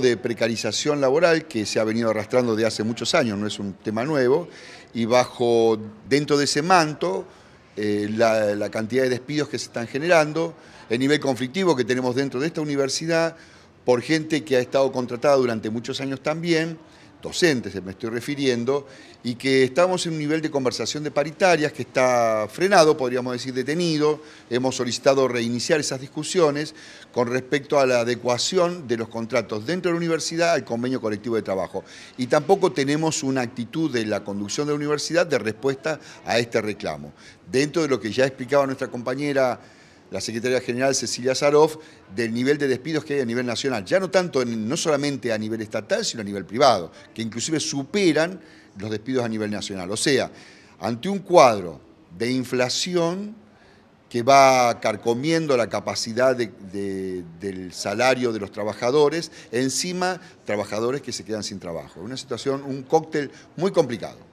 de precarización laboral que se ha venido arrastrando de hace muchos años, no es un tema nuevo, y bajo, dentro de ese manto, eh, la cantidad de despidos que se están generando, el nivel conflictivo que tenemos dentro de esta universidad, por gente que ha estado contratada durante muchos años también, docentes me estoy refiriendo, y que estamos en un nivel de conversación de paritarias que está frenado, podríamos decir detenido, hemos solicitado reiniciar esas discusiones con respecto a la adecuación de los contratos dentro de la universidad al convenio colectivo de trabajo. Y tampoco tenemos una actitud de la conducción de la universidad de respuesta a este reclamo. Dentro de lo que ya explicaba nuestra compañera la secretaria general Cecilia Zaroff del nivel de despidos que hay a nivel nacional, ya no tanto no solamente a nivel estatal, sino a nivel privado, que inclusive superan los despidos a nivel nacional. O sea, ante un cuadro de inflación que va carcomiendo la capacidad del salario de los trabajadores, encima trabajadores que se quedan sin trabajo. Una situación, un cóctel muy complicado.